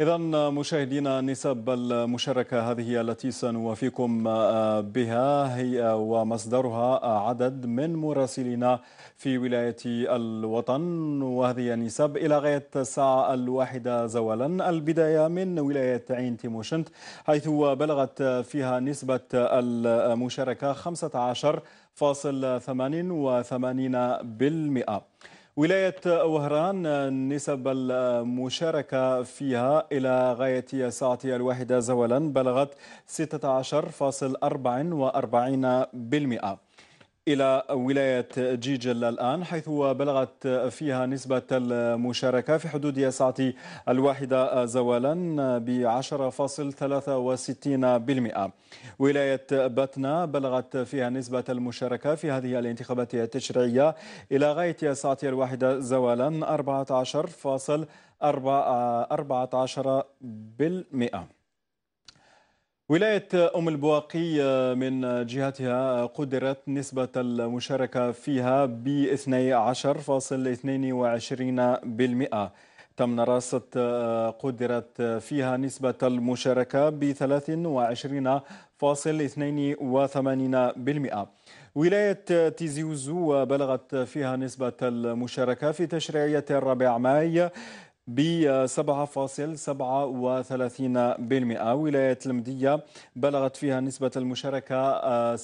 إذا مشاهدينا نسب المشاركة هذه التي سنوافيكم آه، بها هي ومصدرها عدد من مراسلينا في ولاية الوطن وهذه نسب إلى غاية الساعة الواحدة زوالا البداية من ولاية عين تيموشنت حيث بلغت فيها نسبة المشاركة 15.88% ولاية وهران نسب المشاركة فيها إلى غاية الساعة الواحدة زوالا بلغت 16.44% إلى ولاية جيجل الآن حيث بلغت فيها نسبة المشاركة في حدود الساعة الواحدة زوالا ب 10.63% ولاية باتنا بلغت فيها نسبة المشاركة في هذه الانتخابات التشريعية إلى غاية الساعة الواحدة زوالا 14.14% ولاية أم البواقي آه، من جهتها آه، قدرت نسبة المشاركة فيها ب 12.22% تم نراسة آه، قدرت فيها نسبة المشاركة ب 23.82% ولاية تيزي وزو بلغت فيها نسبة المشاركة في تشريعية الرابع ماي ب 7.37% ولاية المدية بلغت فيها نسبة المشاركة 16.63%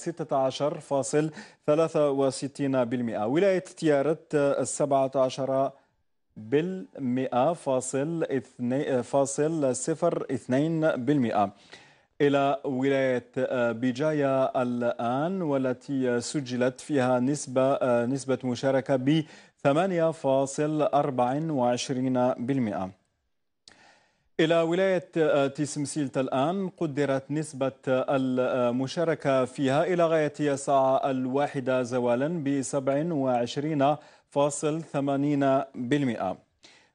آه، ولاية تيارت 17 آه، بالمئة فاصل, آه، فاصل صفر اثنين بالمئة إلى ولاية بجاية الآن والتي سجلت فيها نسبة نسبة مشاركة ب 8.24% إلى ولاية آه، تيسمسيلت الآن قدرت نسبة آه، المشاركة فيها إلى غاية الساعة الواحدة زوالا ب 27.80%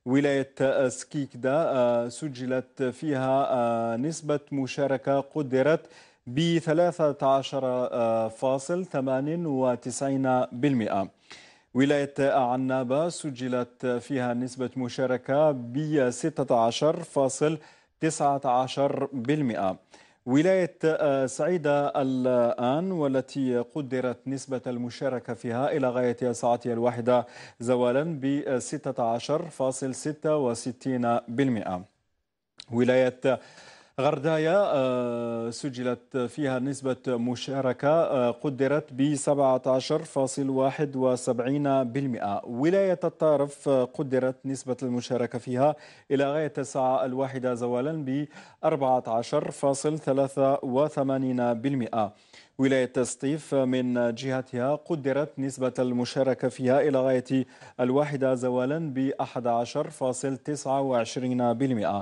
ولاية آه، سكيكدا سجلت فيها نسبة مشاركة قدرت ب 13.98% ولاية عنابة سجلت فيها نسبة مشاركة ب 16.19% ولاية آه، سعيدة الآن والتي قدرت نسبة المشاركة فيها إلى غاية ساعتها الواحدة زوالا ب 16.66% ولاية غردايا آه، سجلت فيها نسبة مشاركة آه، قدرت ب 17.71% ولاية الطارف آه، قدرت نسبة المشاركة فيها إلى غاية الساعة الواحدة زوالا ب 14.83% ولاية سطيف من جهتها قدرت نسبة المشاركة فيها إلى غاية الواحدة زوالا ب 11.29%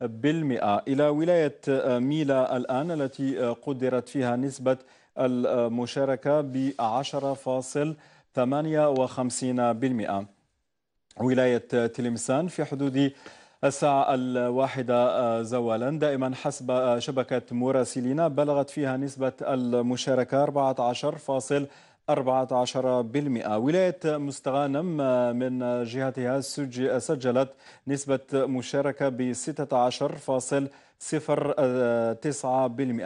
بالمئة إلى ولاية آه، ميلا الآن التي آه، قدرت فيها نسبة المشاركة ب 10.58% ولاية آه، تلمسان في حدود الساعة الواحدة زوالا دائما حسب شبكة مراسلينا بلغت فيها نسبة المشاركة 14.5% 14% ولاية مستغانم من جهتها سجلت نسبة مشاركة ب 16.09%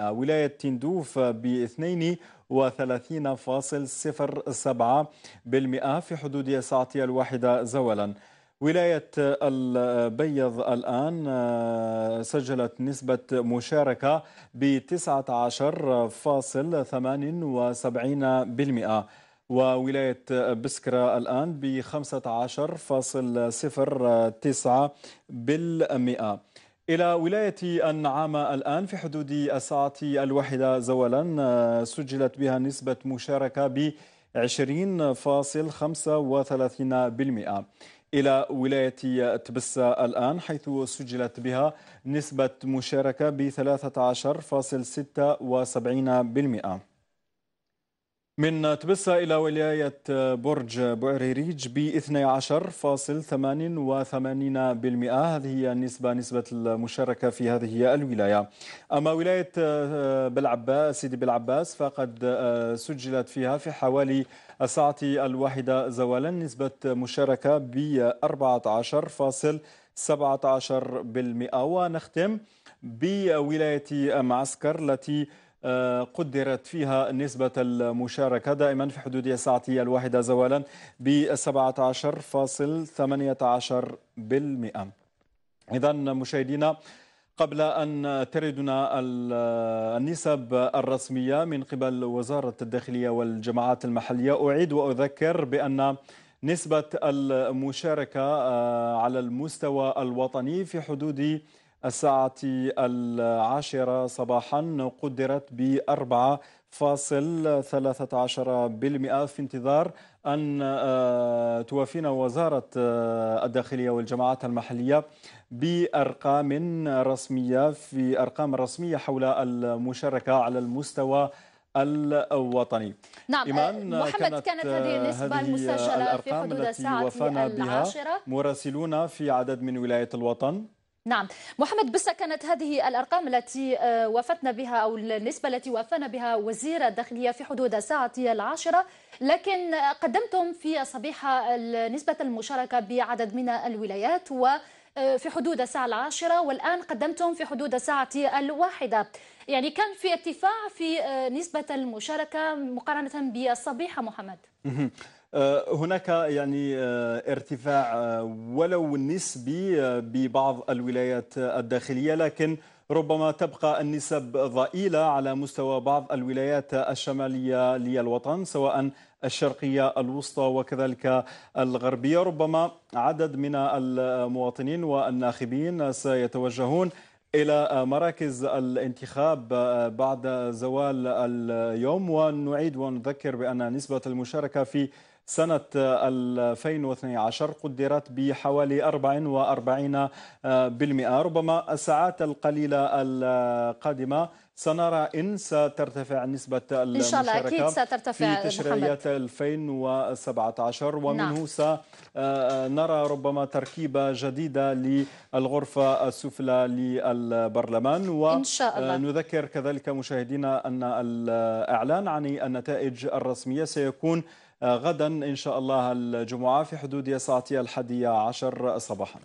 ولاية تندوف ب 32.07% في حدود ساعتي الواحدة زولاً ولاية البيض الآن آه، سجلت نسبة مشاركة ب 19.78% وولاية بسكرة الآن ب 15.09% إلى ولاية النعامة الآن في حدود الساعة الواحدة زوالا آه، سجلت بها نسبة مشاركة ب 20.35% إلى ولاية تبسة الآن حيث سجلت بها نسبة مشاركة ب 13.76% من تبسة إلى ولاية برج بوريريج ب 12.88% هذه هي النسبة نسبة المشاركة في هذه الولاية أما ولاية آه، بلعباس سيدي بلعباس فقد آه، سجلت فيها في حوالي الساعة الواحدة زوالا نسبة مشاركة ب 14.17% ونختم بولاية معسكر التي آه، قدرت فيها نسبة المشاركة دائما في حدود الساعة الواحدة زوالا ب 17.18% إذا مشاهدينا قبل أن تردنا النسب الرسمية من قبل وزارة الداخلية والجماعات المحلية أعيد وأذكر بأن نسبة المشاركة آه، على المستوى الوطني في حدود الساعة العاشرة صباحا قدرت بأربعة فاصل بالمئة في انتظار أن آه، توافينا وزارة آه، الداخلية والجماعات المحلية بأرقام رسمية في أرقام رسمية حول المشاركة على المستوى الوطني نعم آه، إيمان محمد كانت, كانت هذه النسبة المسجلة في حدود الساعة العاشرة مراسلون في عدد من ولايات الوطن نعم محمد بسا كانت هذه الأرقام التي آه، وافتنا بها أو النسبة التي وافانا بها وزير الداخلية في حدود الساعة العاشرة لكن قدمتم في صبيحة نسبة المشاركة بعدد من الولايات و آه، في حدود الساعة العاشرة والآن قدمتم في حدود الساعة الواحدة يعني كان في ارتفاع في آه، نسبة المشاركة مقارنة بالصبيحة محمد آه، هناك يعني آه، ارتفاع آه، ولو نسبي ببعض الولايات الداخلية لكن ربما تبقى النسب ضئيلة على مستوى بعض الولايات الشمالية للوطن سواء الشرقية الوسطى وكذلك الغربية ربما عدد من المواطنين والناخبين سيتوجهون إلى مراكز الانتخاب بعد زوال اليوم ونعيد ونذكر بأن نسبة المشاركة في سنة 2012 قدرت بحوالي 44% ربما الساعات القليلة القادمة سنرى إن سترتفع نسبة المشاركة إن شاء الله أكيد سترتفع في تشريعيات 2017 ومنه نعم. سنرى آه، آه، ربما تركيبة جديدة للغرفة السفلى للبرلمان ونذكر شاء الله. آه، نذكر كذلك مشاهدينا أن الإعلان عن النتائج الرسمية سيكون غدا إن شاء الله الجمعة في حدود ساعتي الحادية عشر صباحاً